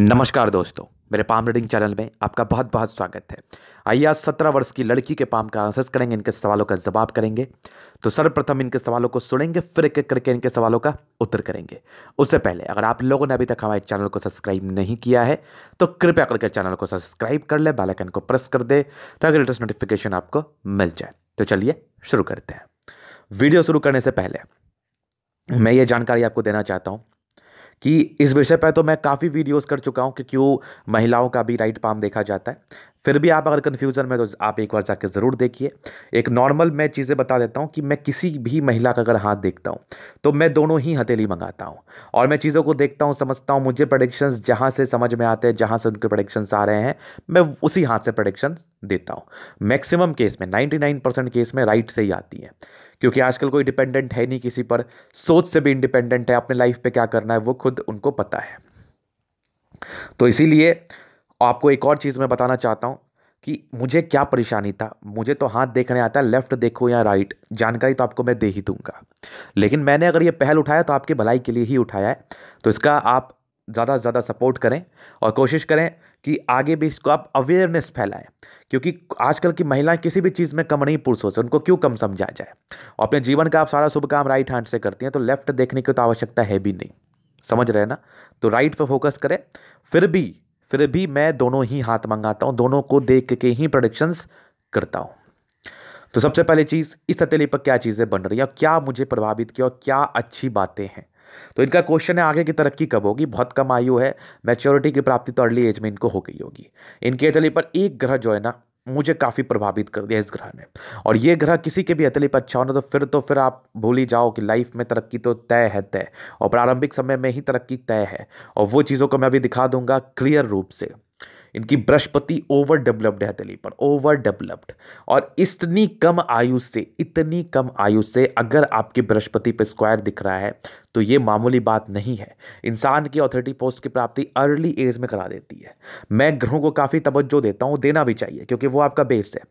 नमस्कार दोस्तों मेरे पाम रीडिंग चैनल में आपका बहुत बहुत स्वागत है आइए आज सत्रह वर्ष की लड़की के पाम का आंसर्स करेंगे इनके सवालों का जवाब करेंगे तो सर्वप्रथम इनके सवालों को सुनेंगे फिर एक एक करके इनके सवालों का उत्तर करेंगे उससे पहले अगर आप लोगों ने अभी तक हमारे चैनल को सब्सक्राइब नहीं किया है तो कृपया करके चैनल को सब्सक्राइब कर ले बेलाइकन को प्रेस कर दे ताकि लेटेस्ट नोटिफिकेशन आपको मिल जाए तो चलिए शुरू करते हैं वीडियो शुरू करने से पहले मैं ये जानकारी आपको देना चाहता हूँ कि इस विषय पर तो मैं काफ़ी वीडियोस कर चुका हूँ कि क्यों महिलाओं का भी राइट पाम देखा जाता है फिर भी आप अगर कन्फ्यूज़न में तो आप एक बार जाके ज़रूर देखिए एक नॉर्मल मैं चीज़ें बता देता हूँ कि मैं किसी भी महिला का अगर हाथ देखता हूँ तो मैं दोनों ही हथेली मंगाता हूँ और मैं चीज़ों को देखता हूँ समझता हूँ मुझे प्रडिक्शंस जहाँ से समझ में आते हैं जहाँ से उनके प्रडिक्शंस आ रहे हैं मैं उसी हाथ से प्रडिक्शन देता हूँ मैक्सिमम केस में नाइन्टी केस में राइट से ही आती है क्योंकि आजकल कोई डिपेंडेंट है नहीं किसी पर सोच से भी इंडिपेंडेंट है अपने लाइफ पे क्या करना है वो खुद उनको पता है तो इसीलिए आपको एक और चीज़ मैं बताना चाहता हूँ कि मुझे क्या परेशानी था मुझे तो हाथ देखने आता है लेफ्ट देखो या राइट जानकारी तो आपको मैं दे ही दूंगा लेकिन मैंने अगर ये पहल उठाया तो आपकी भलाई के लिए ही उठाया है तो इसका आप ज़्यादा से ज़्यादा सपोर्ट करें और कोशिश करें कि आगे भी इसको आप अवेयरनेस फैलाएं क्योंकि आजकल की महिलाएं किसी भी चीज़ में कम नहीं पुरुषों से उनको क्यों कम समझा जाए और अपने जीवन का आप सारा शुभ काम राइट हैंड से करती हैं तो लेफ्ट देखने की तो आवश्यकता है भी नहीं समझ रहे ना तो राइट पर फोकस करें फिर भी फिर भी मैं दोनों ही हाथ मंगाता हूँ दोनों को देख के ही प्रोडिक्शंस करता हूँ तो सबसे पहले चीज़ इस हथेली पर क्या चीज़ें बन रही हैं और क्या मुझे प्रभावित किया और क्या अच्छी बातें हैं तो इनका क्वेश्चन है आगे की तरक्की कब होगी बहुत कम आयु है मैच्योरिटी की प्राप्ति तो अर्ली एज में इनको हो गई होगी इनके अतली पर एक ग्रह जो है ना मुझे काफ़ी प्रभावित कर दिया इस ग्रह ने और ये ग्रह किसी के भी अतली पर अच्छा होना तो फिर तो फिर आप भूल ही जाओ कि लाइफ में तरक्की तो तय है तय और प्रारंभिक समय में ही तरक्की तय है और वो चीज़ों को मैं अभी दिखा दूंगा क्लियर रूप से इनकी बृहस्पति ओवर डेवलप्ड है हथेली पर ओवर डेवलप्ड और इतनी कम आयु से इतनी कम आयु से अगर आपके बृहस्पति पर स्क्वायर दिख रहा है तो ये मामूली बात नहीं है इंसान की ऑथोरिटी पोस्ट की प्राप्ति अर्ली एज में करा देती है मैं ग्रहों को काफ़ी तवज्जो देता हूँ देना भी चाहिए क्योंकि वो आपका बेस है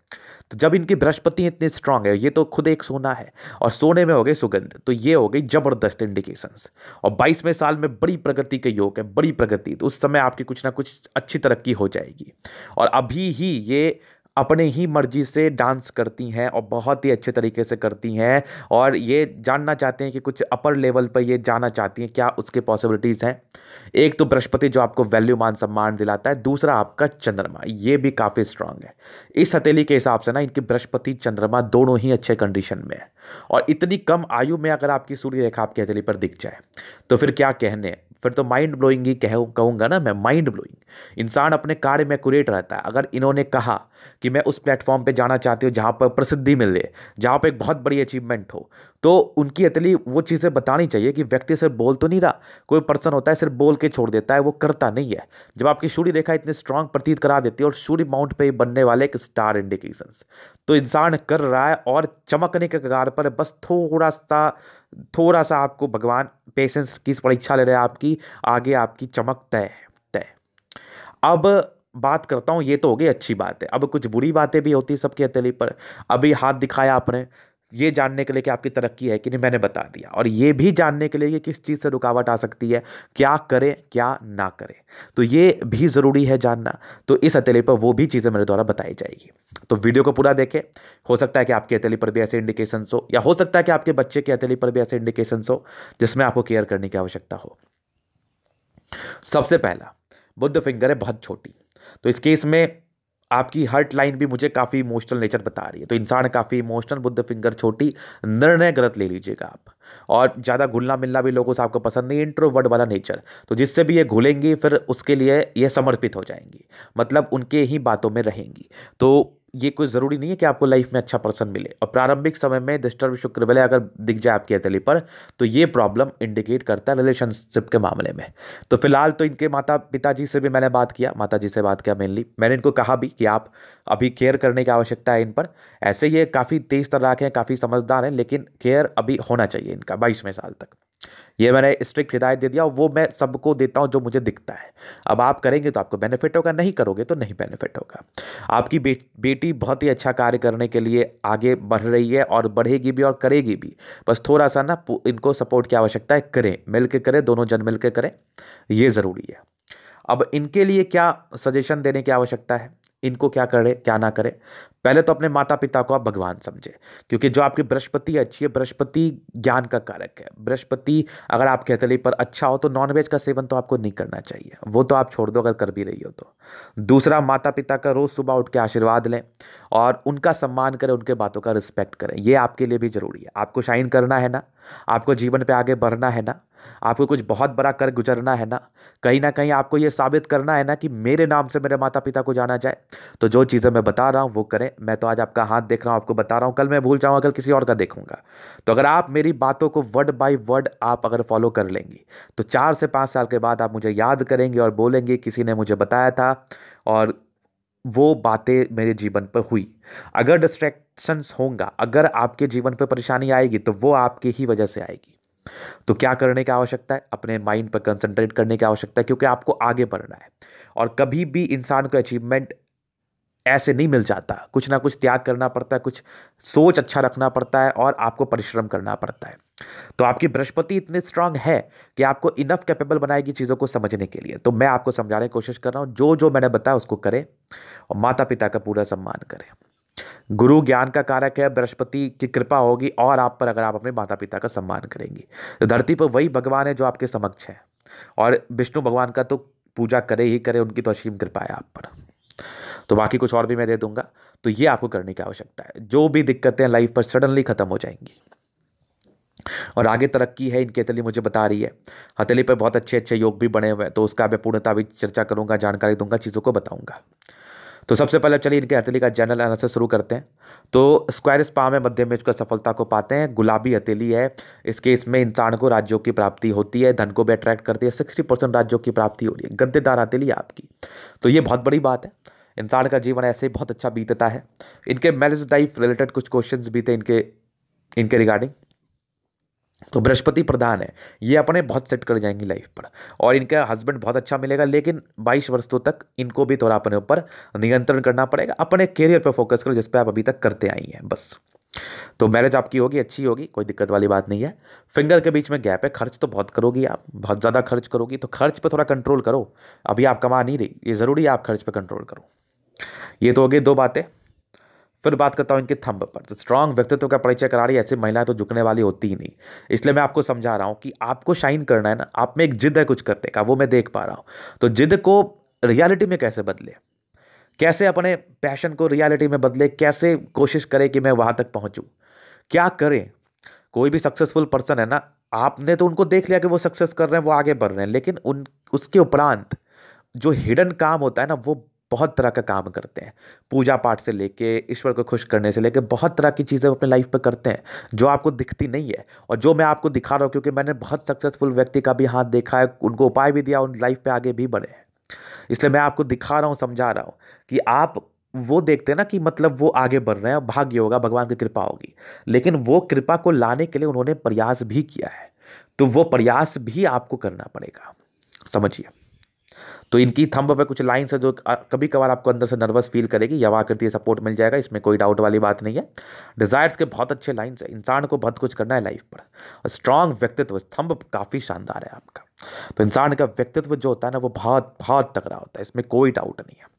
तो जब इनकी बृहस्पति इतनी स्ट्रांग है ये तो खुद एक सोना है और सोने में हो गई सुगंध तो ये हो गई जबरदस्त इंडिकेशंस और बाईसवें साल में बड़ी प्रगति के योग है बड़ी प्रगति तो उस समय आपकी कुछ ना कुछ अच्छी तरक्की हो जाएगी और अभी ही ये अपने ही मर्जी से डांस करती हैं और बहुत ही अच्छे तरीके से करती हैं और ये जानना चाहते हैं कि कुछ अपर लेवल पर ये जाना चाहती हैं क्या उसके पॉसिबिलिटीज़ हैं एक तो बृहस्पति जो आपको वैल्यू मान सम्मान दिलाता है दूसरा आपका चंद्रमा ये भी काफ़ी स्ट्रांग है इस हथेली के हिसाब से ना इनकी बृहस्पति चंद्रमा दोनों ही अच्छे कंडीशन में है और इतनी कम आयु में अगर आपकी सूर्य रेखा आपकी हथेली पर दिख जाए तो फिर क्या कहने फिर तो माइंड ब्लोइंग ही कह कहूँगा ना मैं माइंड ब्लोइंग इंसान अपने कार्य में कुरेट रहता है अगर इन्होंने कहा कि मैं उस प्लेटफॉर्म पे जाना चाहती हूँ जहाँ पर प्रसिद्धि मिले जहाँ पर एक बहुत बड़ी अचीवमेंट हो तो उनकी अतली वो चीज़ें बतानी चाहिए कि व्यक्ति सिर्फ बोल तो नहीं रहा कोई पर्सन होता है सिर्फ बोल के छोड़ देता है वो करता नहीं है जब आपकी सूर्य रेखा इतनी स्ट्रांग प्रतीत करा देती है और सूर्य माउंट पे बनने वाले एक स्टार इंडिकेशंस तो इंसान कर रहा है और चमकने के कगार पर बस थोड़ा सा थोड़ा सा आपको भगवान पेशेंस की परीक्षा ले रहे हैं आपकी आगे आपकी चमक तय तय अब बात करता हूँ ये तो हो गई अच्छी बात है अब कुछ बुरी बातें भी होती सबके अतली पर अभी हाथ दिखाया आपने ये जानने के लिए कि आपकी तरक्की है कि नहीं मैंने बता दिया और ये भी जानने के लिए कि किस चीज़ से रुकावट आ सकती है क्या करें क्या ना करें तो ये भी ज़रूरी है जानना तो इस हथेली पर वो भी चीज़ें मेरे द्वारा बताई जाएगी तो वीडियो को पूरा देखें हो सकता है कि आपकी हथेली पर भी ऐसे इंडिकेशंस हो या हो सकता है कि आपके बच्चे की हथेली पर भी ऐसे इंडिकेशंस हो जिसमें आपको केयर करने की आवश्यकता हो सबसे पहला बुद्ध फिंगर है बहुत छोटी तो इस केस में आपकी हर्ट लाइन भी मुझे काफ़ी इमोशनल नेचर बता रही है तो इंसान काफ़ी इमोशनल बुद्ध फिंगर छोटी निर्णय गलत ले लीजिएगा आप और ज़्यादा घुलना मिलना भी लोगों से आपको पसंद नहीं इंट्रोवर्ड वाला नेचर तो जिससे भी ये घुलेंगी फिर उसके लिए ये समर्पित हो जाएंगी मतलब उनके ही बातों में रहेंगी तो ये कोई ज़रूरी नहीं है कि आपको लाइफ में अच्छा पर्सन मिले और प्रारंभिक समय में डिस्टर्ब शुक्र विलय अगर दिख जाए आपकी हथेली पर तो ये प्रॉब्लम इंडिकेट करता है रिलेशनशिप के मामले में तो फिलहाल तो इनके माता पिताजी से भी मैंने बात किया माता जी से बात किया मेनली मैंने इनको कहा भी कि आप अभी केयर करने की आवश्यकता है इन पर ऐसे ये काफ़ी तेज तर्राक हैं काफ़ी समझदार हैं लेकिन केयर अभी होना चाहिए इनका बाईसवें साल तक ये मैंने स्ट्रिक्ट हिदायत दे दिया और वो मैं सबको देता हूँ जो मुझे दिखता है अब आप करेंगे तो आपको बेनिफिट होगा नहीं करोगे तो नहीं बेनिफिट होगा आपकी बे, बेटी बहुत ही अच्छा कार्य करने के लिए आगे बढ़ रही है और बढ़ेगी भी और करेगी भी बस थोड़ा सा ना इनको सपोर्ट की आवश्यकता है करें मिल करें दोनों जन मिल करें ये ज़रूरी है अब इनके लिए क्या सजेशन देने की आवश्यकता है इनको क्या करें क्या ना करें पहले तो अपने माता पिता को आप भगवान समझें क्योंकि जो आपकी बृहस्पति अच्छी है बृहस्पति ज्ञान का कारक है बृहस्पति अगर आपके हथेली पर अच्छा हो तो नॉनवेज का सेवन तो आपको नहीं करना चाहिए वो तो आप छोड़ दो अगर कर भी रही हो तो दूसरा माता पिता का रोज़ सुबह उठ के आशीर्वाद लें और उनका सम्मान करें उनके बातों का रिस्पेक्ट करें ये आपके लिए भी ज़रूरी है आपको शाइन करना है ना आपको जीवन पर आगे बढ़ना है ना आपको कुछ बहुत बड़ा कर गुजरना है ना कहीं ना कहीं आपको ये साबित करना है ना कि मेरे नाम से मेरे माता पिता को जाना जाए तो जो चीज़ें मैं बता रहा हूँ वो करें मैं तो आज आपका हाथ देख रहा हूँ आपको बता रहा हूँ कल मैं भूल जाऊँगा कल किसी और का देखूंगा तो अगर आप मेरी बातों को वर्ड बाई वर्ड आप अगर फॉलो कर लेंगी तो चार से पाँच साल के बाद आप मुझे याद करेंगे और बोलेंगे किसी ने मुझे बताया था और वो बातें मेरे जीवन पर हुई अगर डिस्ट्रैक्शंस होंगे अगर आपके जीवन पर परेशानी आएगी तो वो आपकी ही वजह से आएगी तो क्या करने की आवश्यकता है अपने माइंड पर कंसंट्रेट करने की आवश्यकता है क्योंकि आपको आगे बढ़ना है और कभी भी इंसान को अचीवमेंट ऐसे नहीं मिल जाता कुछ ना कुछ त्याग करना पड़ता है कुछ सोच अच्छा रखना पड़ता है और आपको परिश्रम करना पड़ता है तो आपकी बृहस्पति इतनी स्ट्रांग है कि आपको इनफ कैपेबल बनाएगी चीज़ों को समझने के लिए तो मैं आपको समझाने की कोशिश कर रहा हूँ जो जो मैंने बताया उसको करें और माता पिता का पूरा सम्मान करें गुरु ज्ञान का कारक है बृहस्पति की कृपा होगी और आप पर अगर आप अपने माता पिता का सम्मान करेंगे तो धरती पर वही भगवान है जो आपके समक्ष है और विष्णु भगवान का तो पूजा करे ही करे उनकी तो असीम कृपा है आप पर तो बाकी कुछ और भी मैं दे दूंगा तो ये आपको करने की आवश्यकता है जो भी दिक्कतें लाइफ पर सडनली ख़त्म हो जाएंगी और आगे तरक्की है इनकी हथेली मुझे बता रही है हथेली पर बहुत अच्छे अच्छे योग भी बने हुए हैं तो उसका मैं पूर्णता भी चर्चा करूंगा जानकारी दूंगा चीज़ों को बताऊंगा तो सबसे पहले चलिए इनके हथेली का जनरल एनालिसिस शुरू करते हैं तो स्क्वायर स्पा में मध्य में इसका सफलता को पाते हैं गुलाबी हथेली है इस केस में इंसान को राज्यों की प्राप्ति होती है धन को भी अट्रैक्ट करती है सिक्सटी परसेंट राज्यों की प्राप्ति हो रही है गद्देदार हथेली आपकी तो ये बहुत बड़ी बात है इंसान का जीवन ऐसे ही बहुत अच्छा बीतता है इनके मैरिज लाइफ रिलेटेड कुछ क्वेश्चन भी थे इनके इनके रिगार्डिंग तो बृहस्पति प्रधान है ये अपने बहुत सेट कर जाएंगी लाइफ पर और इनका हस्बैंड बहुत अच्छा मिलेगा लेकिन 22 वर्षों तक इनको भी थोड़ा अपने ऊपर नियंत्रण करना पड़ेगा अपने करियर पर फोकस करो जिस पर आप अभी तक करते आई हैं बस तो मैरिज आपकी होगी अच्छी होगी कोई दिक्कत वाली बात नहीं है फिंगर के बीच में गैप है खर्च तो बहुत करोगी आप बहुत ज़्यादा खर्च करोगी तो खर्च पर थोड़ा कंट्रोल करो अभी आप कमा नहीं रही ये ज़रूरी है आप खर्च पर कंट्रोल करो ये तो हो गई दो बातें फिर बात करता हूँ इनके थंब पर तो स्ट्रांग व्यक्तित्व का परिचय करा रही ऐसी महिलाएं तो झुकने वाली होती ही नहीं इसलिए मैं आपको समझा रहा हूँ कि आपको शाइन करना है ना आप में एक जिद है कुछ करने का वो मैं देख पा रहा हूँ तो जिद को रियालिटी में कैसे बदले कैसे अपने पैशन को रियालिटी में बदले कैसे कोशिश करें कि मैं वहाँ तक पहुँचूँ क्या करें कोई भी सक्सेसफुल पर्सन है ना आपने तो उनको देख लिया कि वो सक्सेस कर रहे हैं वो आगे बढ़ रहे हैं लेकिन उन उसके उपरांत जो हिडन काम होता है ना वो बहुत तरह का काम करते हैं पूजा पाठ से लेके ईश्वर को खुश करने से लेके बहुत तरह की चीज़ें अपने लाइफ पर करते हैं जो आपको दिखती नहीं है और जो मैं आपको दिखा रहा हूँ क्योंकि मैंने बहुत सक्सेसफुल व्यक्ति का भी हाथ देखा है उनको उपाय भी दिया उन लाइफ पर आगे भी बढ़े हैं इसलिए मैं आपको दिखा रहा हूँ समझा रहा हूँ कि आप वो देखते हैं ना कि मतलब वो आगे बढ़ रहे हैं भाग्य होगा भगवान की कृपा होगी लेकिन वो कृपा को लाने के लिए उन्होंने प्रयास भी किया है तो वो प्रयास भी आपको करना पड़ेगा समझिए तो इनकी थंब पर कुछ लाइन्स है जो कभी कभार आपको अंदर से नर्वस फील करेगी यवा करती है सपोर्ट मिल जाएगा इसमें कोई डाउट वाली बात नहीं है डिज़ायर्स के बहुत अच्छे लाइन्स है इंसान को बहुत कुछ करना है लाइफ पर और स्ट्रांग व्यक्तित्व थंब काफ़ी शानदार है आपका तो इंसान का व्यक्तित्व जो होता है ना वो बहुत बहुत तगड़ा होता है इसमें कोई डाउट नहीं है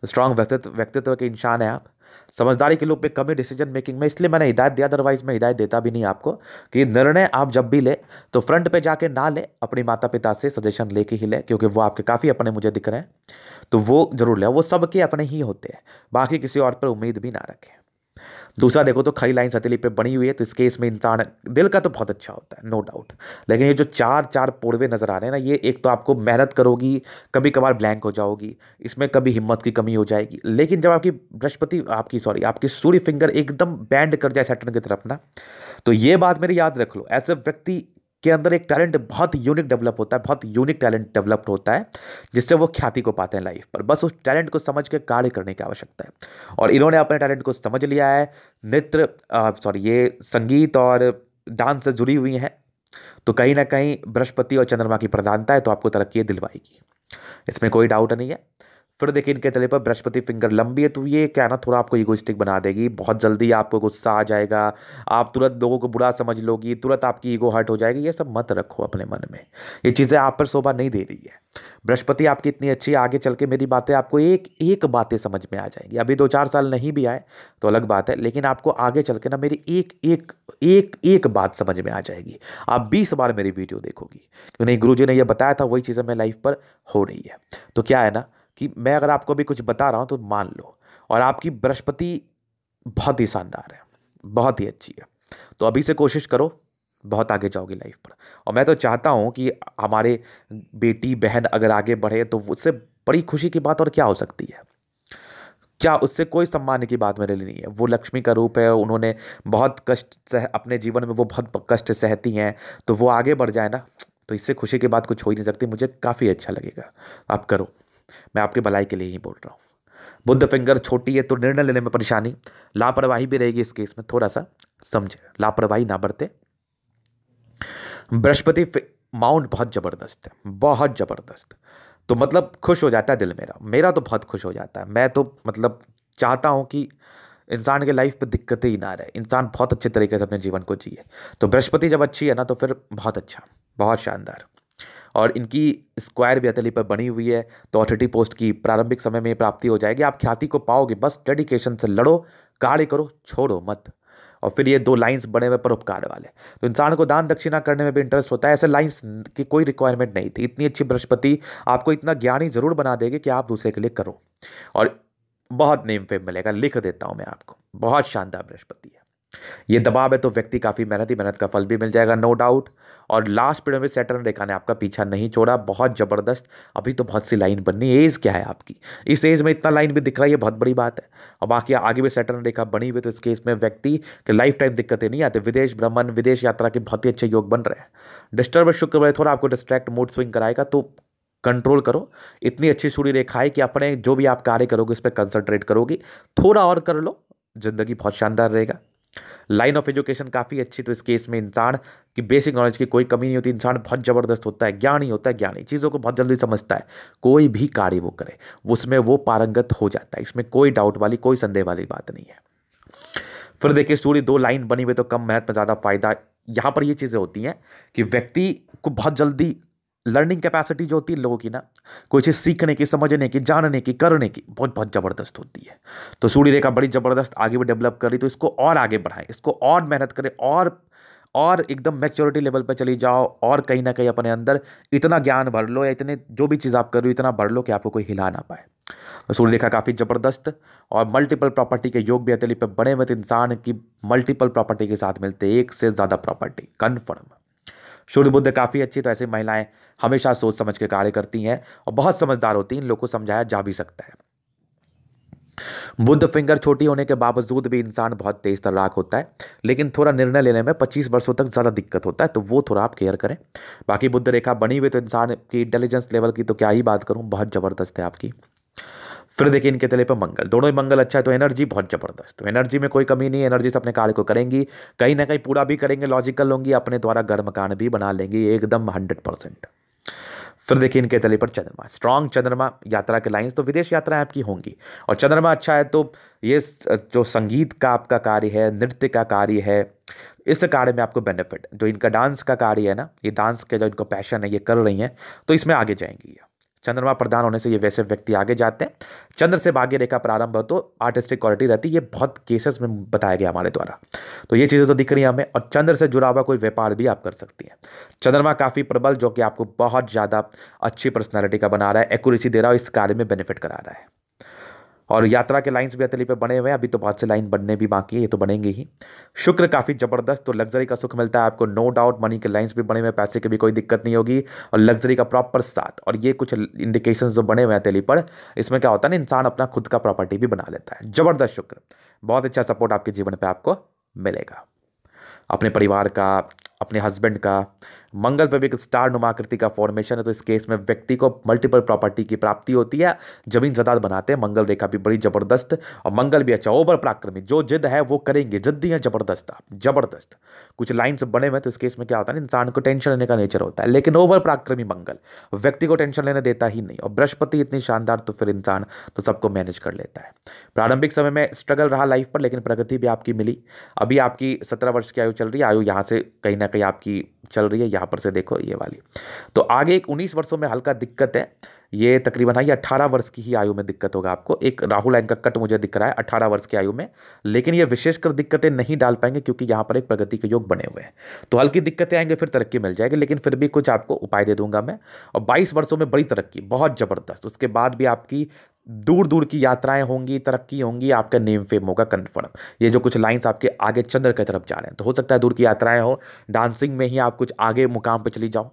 तो स्ट्रांग व्यक्तित्व व्यक्तित्व के इंसान हैं आप समझदारी के लोग पे कमी डिसीजन मेकिंग में इसलिए मैंने हिदायत दिया अदरवाइज मैं हिदायत देता भी नहीं आपको कि निर्णय आप जब भी ले तो फ्रंट पे जाके ना ले अपने माता पिता से सजेशन लेके ही ले क्योंकि वो आपके काफ़ी अपने मुझे दिख रहे हैं तो वो जरूर ले वो सबके अपने ही होते हैं बाकी किसी और पर उम्मीद भी ना रखें दूसरा देखो तो खड़ी लाइन सतीली पे बनी हुई है तो इस केस में इंसान दिल का तो बहुत अच्छा होता है नो डाउट लेकिन ये जो चार चार पोड़वे नज़र आ रहे हैं ना ये एक तो आपको मेहनत करोगी कभी कभार ब्लैंक हो जाओगी इसमें कभी हिम्मत की कमी हो जाएगी लेकिन जब आपकी बृहस्पति आपकी सॉरी आपकी सूर्य फिंगर एकदम बैंड कर जाए सेटन की तरफ ना तो ये बात मेरी याद रख लो ऐसे व्यक्ति के अंदर एक टैलेंट बहुत यूनिक डेवलप होता है बहुत यूनिक टैलेंट डेवलप्ड होता है जिससे वो ख्याति को पाते हैं लाइफ पर बस उस टैलेंट को समझ के कार्य करने की आवश्यकता है और इन्होंने अपने टैलेंट को समझ लिया है नृत्य सॉरी ये संगीत और डांस से जुड़ी हुई हैं तो कहीं ना कहीं बृहस्पति और चंद्रमा की प्रधानता है तो आपको तरक्की दिलवाएगी इसमें कोई डाउट नहीं है फिर देखिए इनके तले पर बृहस्पति फिंगर लंबी है तो ये क्या है ना थोड़ा आपको ईगोइस्टिक बना देगी बहुत जल्दी आपको गुस्सा आ जाएगा आप तुरंत लोगों को बुरा समझ लोगी तुरंत आपकी ईगो हर्ट हो जाएगी ये सब मत रखो अपने मन में ये चीज़ें आप पर शोभा नहीं दे रही है बृहस्पति आपकी इतनी अच्छी आगे चल के मेरी बातें आपको एक एक बातें समझ में आ जाएंगी अभी दो चार साल नहीं भी आए तो अलग बात है लेकिन आपको आगे चल के ना मेरी एक एक एक एक बात समझ में आ जाएगी आप बीस बार मेरी वीडियो देखोगी क्योंकि गुरु जी ने यह बताया था वही चीज़ें मेरी लाइफ पर हो रही है तो क्या है ना कि मैं अगर आपको अभी कुछ बता रहा हूँ तो मान लो और आपकी बृहस्पति बहुत ही शानदार है बहुत ही अच्छी है तो अभी से कोशिश करो बहुत आगे जाओगी लाइफ पर और मैं तो चाहता हूँ कि हमारे बेटी बहन अगर आगे बढ़े तो उससे बड़ी खुशी की बात और क्या हो सकती है क्या उससे कोई सम्मान की बात मेरे लिए नहीं है वो लक्ष्मी का रूप है उन्होंने बहुत कष्ट सह अपने जीवन में वो बहुत कष्ट सहती हैं तो वो आगे बढ़ जाए ना तो इससे खुशी की बात कुछ हो ही नहीं सकती मुझे काफ़ी अच्छा लगेगा आप करो मैं आपकी भलाई के लिए ही बोल रहा हूँ बुद्ध फिंगर छोटी है तो निर्णय लेने में परेशानी लापरवाही भी रहेगी इस केस में थोड़ा सा समझे लापरवाही ना बरते बृहस्पति माउंट बहुत ज़बरदस्त है बहुत ज़बरदस्त तो मतलब खुश हो जाता है दिल मेरा मेरा तो बहुत खुश हो जाता है मैं तो मतलब चाहता हूँ कि इंसान के लाइफ में दिक्कतें ही ना रहे इंसान बहुत अच्छे तरीके से अपने जीवन को जिए तो बृहस्पति जब अच्छी है ना तो फिर बहुत अच्छा बहुत शानदार और इनकी स्क्वायर भी अतली पर बनी हुई है तो अथॉरिटी पोस्ट की प्रारंभिक समय में प्राप्ति हो जाएगी आप ख्याति को पाओगे बस डेडिकेशन से लड़ो कार्य करो छोड़ो मत और फिर ये दो लाइंस बने हुए परोपकार वाले तो इंसान को दान दक्षिणा करने में भी इंटरेस्ट होता है ऐसे लाइंस की कोई रिक्वायरमेंट नहीं थी इतनी अच्छी बृहस्पति आपको इतना ज्ञानी जरूर बना देगी कि आप दूसरे के लिए करो और बहुत नेम फेम मिलेगा लिख देता हूँ मैं आपको बहुत शानदार बृहस्पति है ये दबाव है तो व्यक्ति काफ़ी मेहनत ही मेहनत का फल भी मिल जाएगा नो डाउट और लास्ट पीरियड में सेटर्न रेखा ने आपका पीछा नहीं छोड़ा बहुत ज़बरदस्त अभी तो बहुत सी लाइन बननी एज क्या है आपकी इस एज में इतना लाइन भी दिख रहा है ये बहुत बड़ी बात है और बाकी आगे भी सेटर्न रेखा बनी हुई तो इस केस में व्यक्ति के लाइफ टाइम दिक्कतें नहीं आती विदेश भ्रमण विदेश यात्रा के बहुत ही अच्छे योग बन रहे हैं डिस्टर्ब शुक्र थोड़ा आपको डिस्ट्रैक्ट मूड स्विंग कराएगा तो कंट्रोल करो इतनी अच्छी सूर्य रेखा है कि अपने जो भी आप कार्य करोगे उस पर कंसनट्रेट करोगे थोड़ा और कर लो ज़िंदगी बहुत शानदार रहेगा लाइन ऑफ एजुकेशन काफ़ी अच्छी तो इस केस में इंसान की बेसिक नॉलेज की कोई कमी नहीं होती इंसान बहुत ज़बरदस्त होता है ज्ञानी होता है ज्ञानी चीज़ों को बहुत जल्दी समझता है कोई भी कार्य वो करे उसमें वो पारंगत हो जाता है इसमें कोई डाउट वाली कोई संदेह वाली बात नहीं है फिर देखिए स्टोरी दो लाइन बनी हुई तो कम मेहनत में ज़्यादा फायदा यहाँ पर ये चीज़ें होती हैं कि व्यक्ति को बहुत जल्दी लर्निंग कैपेसिटी जो होती है लोगों की ना कोई चीज़ सीखने की समझने की जानने की करने की बहुत बहुत ज़बरदस्त होती है तो सूर्य रेखा बड़ी ज़बरदस्त आगे भी डेवलप कर रही तो इसको और आगे बढ़ाएं इसको और मेहनत करें और और एकदम मैच्योरिटी लेवल पर चली जाओ और कहीं ना कहीं अपने अंदर इतना ज्ञान भर लो या इतने जो भी चीज़ आप कर रहे हो इतना भर लो कि आपको कोई हिला ना पाए तो सूर्य रेखा काफ़ी ज़बरदस्त और मल्टीपल प्रॉपर्टी के योग भी अतली पर बने हुए इंसान की मल्टीपल प्रॉपर्टी के साथ मिलते एक से ज़्यादा प्रॉपर्टी कन्फर्म शुद्ध बुद्ध काफ़ी अच्छी तो ऐसी महिलाएं हमेशा सोच समझ के कार्य करती हैं और बहुत समझदार होती हैं इन लोग को समझाया जा भी सकता है बुद्ध फिंगर छोटी होने के बावजूद भी इंसान बहुत तेज तर्राक होता है लेकिन थोड़ा निर्णय लेने में 25 वर्षों तक ज़्यादा दिक्कत होता है तो वो थोड़ा आप केयर करें बाकी बुद्ध रेखा बनी हुई तो इंसान की इंटेलिजेंस लेवल की तो क्या ही बात करूँ बहुत ज़बरदस्त है आपकी फिर देखिए इनके तले पर मंगल दोनों ही मंगल अच्छा है तो एनर्जी बहुत ज़बरदस्त तो एनर्जी में कोई कमी नहीं एनर्जी से अपने कार्य को करेंगी कहीं ना कहीं पूरा भी करेंगे लॉजिकल होंगी अपने द्वारा घर मकान भी बना लेंगी एकदम हंड्रेड परसेंट फिर देखिए इनके तले पर चंद्रमा स्ट्रांग चंद्रमा यात्रा के लाइन्स तो विदेश यात्राएं आपकी होंगी और चंद्रमा अच्छा है तो ये जो संगीत का आपका कार्य है नृत्य का कार्य है इस कार्य में आपको बेनिफिट जो इनका डांस का कार्य है ना ये डांस के जो इनका पैशन है ये कर रही हैं तो इसमें आगे जाएंगी ये चंद्रमा प्रदान होने से ये वैसे व्यक्ति आगे जाते हैं चंद्र से भाग्य रेखा प्रारंभ हो तो आर्टिस्टिक क्वालिटी रहती है ये बहुत केसेस में बताया गया हमारे द्वारा तो ये चीज़ें तो दिख रही हैं हमें और चंद्र से जुड़ा हुआ कोई व्यापार भी आप कर सकती हैं चंद्रमा काफ़ी प्रबल जो कि आपको बहुत ज़्यादा अच्छी पर्सनैलिटी का बना रहा है एक्यूरेसी दे रहा है और इस कार्य में बेनिफिट करा रहा है और यात्रा के लाइन्स भी अतली पे बने हुए हैं अभी तो बहुत से लाइन बनने भी बाकी है ये तो बनेंगे ही शुक्र काफ़ी ज़बरदस्त तो लग्जरी का सुख मिलता है आपको नो डाउट मनी के लाइन्स भी बने हुए पैसे की भी कोई दिक्कत नहीं होगी और लग्जरी का प्रॉपर साथ और ये कुछ इंडिकेशन जो बने हुए हैं अतली पर इसमें क्या होता है ना इंसान अपना खुद का प्रॉपर्टी भी बना लेता है ज़बरदस्त शुक्र बहुत अच्छा सपोर्ट आपके जीवन पर आपको मिलेगा अपने परिवार का अपने हस्बैंड का मंगल पर भी एक स्टार नुमा आकृति का फॉर्मेशन है तो इस केस में व्यक्ति को मल्टीपल प्रॉपर्टी की प्राप्ति होती है जमीन जदाद बनाते हैं मंगल रेखा भी बड़ी जबरदस्त और मंगल भी अच्छा ओवर प्राक्रमी जो जिद है वो करेंगे जिद्दी है जबरदस्त आप जबरदस्त कुछ लाइन्स बने हुए तो इस केस में क्या होता है इंसान को टेंशन लेने का नेचर होता है लेकिन ओवर प्राक्रमी मंगल व्यक्ति को टेंशन लेने देता ही नहीं और बृहस्पति इतनी शानदार तो फिर इंसान तो सबको मैनेज कर लेता है प्रारंभिक समय में स्ट्रगल रहा लाइफ पर लेकिन प्रगति भी आपकी मिली अभी आपकी सत्रह वर्ष की आयु चल रही है आयु यहाँ से कहीं ना कहीं आपकी चल रही है यहाँ पर से देखो ये वाली तो आगे एक उन्नीस वर्षों में हल्का दिक्कत है ये तकरीबन है हाँ, ये अट्ठारह वर्ष की ही आयु में दिक्कत होगा आपको एक राहुल लाइन का कट मुझे दिख रहा है अट्ठारह वर्ष की आयु में लेकिन ये विशेषकर दिक्कतें नहीं डाल पाएंगे क्योंकि यहाँ पर एक प्रगति के योग बने हुए हैं तो हल्की दिक्कतें आएंगे फिर तरक्की मिल जाएगी लेकिन फिर भी कुछ आपको उपाय दे दूंगा मैं और बाईस वर्षों में बड़ी तरक्की बहुत ज़बरदस्त उसके बाद भी आपकी दूर दूर की यात्राएं होंगी तरक्की होंगी आपका नेम फेम होगा कन्फर्म ये जो कुछ लाइंस आपके आगे चंद्र की तरफ जा रहे हैं तो हो सकता है दूर की यात्राएं हो डांसिंग में ही आप कुछ आगे मुकाम पर चली जाओ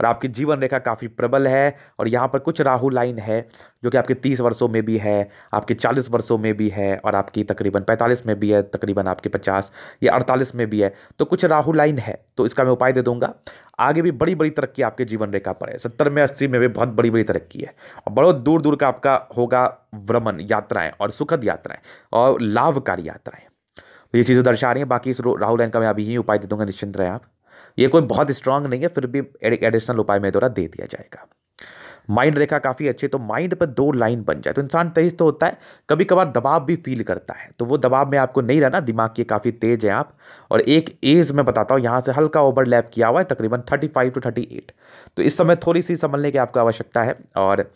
और आपकी जीवन रेखा काफ़ी प्रबल है और यहाँ पर कुछ राहु लाइन है जो कि आपके तीस वर्षों में भी है आपके चालीस वर्षों में भी है और आपकी तकरीबन पैंतालीस में भी है तकरीबन आपके पचास या अड़तालीस में भी है तो कुछ राहु लाइन है तो इसका मैं उपाय दे दूंगा आगे भी बड़ी बड़ी तरक्की आपके जीवन रेखा पर है सत्तर में अस्सी में भी बहुत बड़ी बड़ी तरक्की है और बहुत दूर दूर का आपका होगा भ्रमण यात्राएँ और सुखद यात्राएँ और लाभकारी यात्राएँ तो ये चीज़ें दर्शा रही हैं बाकी इस राहुल लाइन का मैं अभी ही उपाय दे दूंगा निश्चिंत रहें आप ये कोई बहुत स्ट्रांग नहीं है फिर भी एडिशनल उपाय मेरे द्वारा दे दिया जाएगा माइंड रेखा काफ़ी अच्छी तो माइंड पर दो लाइन बन जाए तो इंसान तेज तो होता है कभी कभार दबाव भी फील करता है तो वो दबाव में आपको नहीं रहना दिमाग के काफ़ी तेज है आप और एक एज में बताता हूँ यहाँ से हल्का ओवरलैप किया हुआ है तकरीबन thirty five to thirty eight तो इस समय थोड़ी सी संभलने की आपको आवश्यकता है और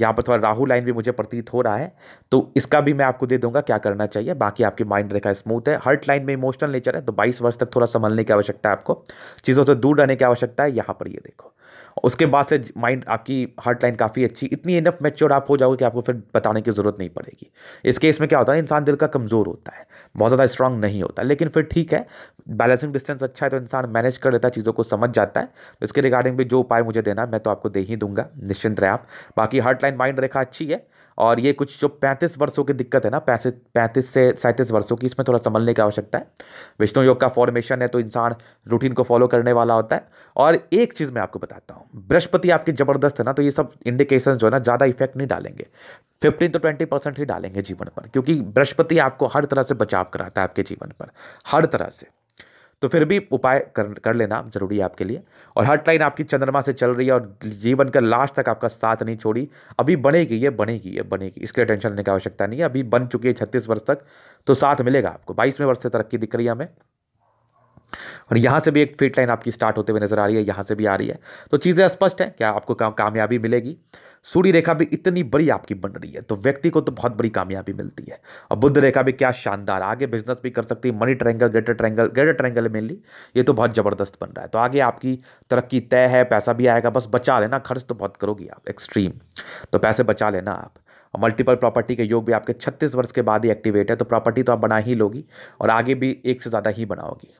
यहाँ पर थोड़ा राहु लाइन भी मुझे प्रतीत हो रहा है तो इसका भी मैं आपको दे दूंगा क्या करना चाहिए बाकी आपकी माइंड रेखा स्मूथ है हर्ट लाइन में इमोशनल नेचर है तो बाईस वर्ष तक थोड़ा संभलने की आवश्यकता है आपको चीज़ों से दूर रहने की आवश्यकता है यहाँ पर ये देखो उसके बाद से माइंड आपकी हार्ट लाइन काफ़ी अच्छी इतनी इनफ मेच्योर आप हो जाओगे कि आपको फिर बताने की ज़रूरत नहीं पड़ेगी इस केस में क्या होता है इंसान दिल का कमज़ोर होता है बहुत ज़्यादा स्ट्रांग नहीं होता लेकिन फिर ठीक है बैलेंसिंग डिस्टेंस अच्छा है तो इंसान मैनेज कर लेता है चीज़ों को समझ जाता है तो इसके रिगार्डिंग भी जो उपाय मुझे देना मैं तो आपको दे ही दूंगा निश्चिंत रहे आप बाकी हार्ट लाइन माइंड रेखा अच्छी है और ये कुछ जो पैंतीस वर्षों की दिक्कत है ना पैंतीस पैंतीस से सैंतीस वर्षों की इसमें थोड़ा संभलने की आवश्यकता है विष्णु योग का फॉर्मेशन है तो इंसान रूटीन को फॉलो करने वाला होता है और एक चीज़ मैं आपको बताता हूँ बृहस्पति आपकी ज़बरदस्त है ना तो ये सब इंडिकेशन जो है ना ज़्यादा इफेक्ट नहीं डालेंगे फिफ्टीन टू ट्वेंटी परसेंट ही डालेंगे जीवन पर क्योंकि बृहस्पति आपको हर तरह से बचाव कराता है आपके जीवन पर हर तरह से तो फिर भी उपाय कर कर लेना जरूरी है आपके लिए और हर टाइम आपकी चंद्रमा से चल रही है और जीवन का लास्ट तक आपका साथ नहीं छोड़ी अभी बनेगी ये बनेगी ये बनेगी इसके लिए टेंशन लेने की आवश्यकता नहीं है अभी बन चुकी है छत्तीस वर्ष तक तो साथ मिलेगा आपको बाईसवें वर्ष से तरक्की दिख रही है हमें और यहाँ से भी एक फिट लाइन आपकी स्टार्ट होते हुए नजर आ रही है यहाँ से भी आ रही है तो चीज़ें स्पष्ट हैं क्या आपको कामयाबी मिलेगी सूर्य रेखा भी इतनी बड़ी आपकी बन रही है तो व्यक्ति को तो बहुत बड़ी कामयाबी मिलती है और बुद्ध रेखा भी क्या शानदार आगे बिजनेस भी कर सकती है money triangle greater triangle greater triangle mainly ये तो बहुत ज़बरदस्त बन रहा है तो आगे आपकी तरक्की तय है पैसा भी आएगा बस बचा लेना खर्च तो बहुत करोगी आप एक्सट्रीम तो पैसे बचा लेना आप और मल्टीपल प्रॉपर्टी के योग भी आपके 36 वर्ष के बाद ही एक्टिवेट है तो प्रॉपर्टी तो आप बना ही लोगी और आगे भी एक से ज़्यादा ही बनाओगी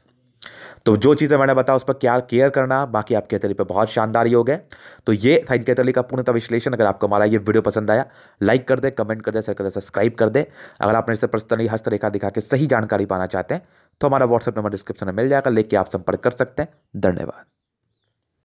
तो जो चीज़ें मैंने बताया उस पर क्या केयर करना बाकी आपके तली पर बहुत शानदार योग है तो ये साइन के तली का पूर्णतः विश्लेषण अगर आपको हमारा ये वीडियो पसंद आया लाइक कर दे कमेंट कर दे सर कर दे सब्सक्राइब कर दे अगर आपने इससे पर्सनली हस्तरेखा दिखा के सही जानकारी पाना चाहते हैं तो हमारा व्हाट्सअप नंबर डिस्क्रिप्शन में मिल जाएगा लेके आप संपर्क कर सकते हैं धन्यवाद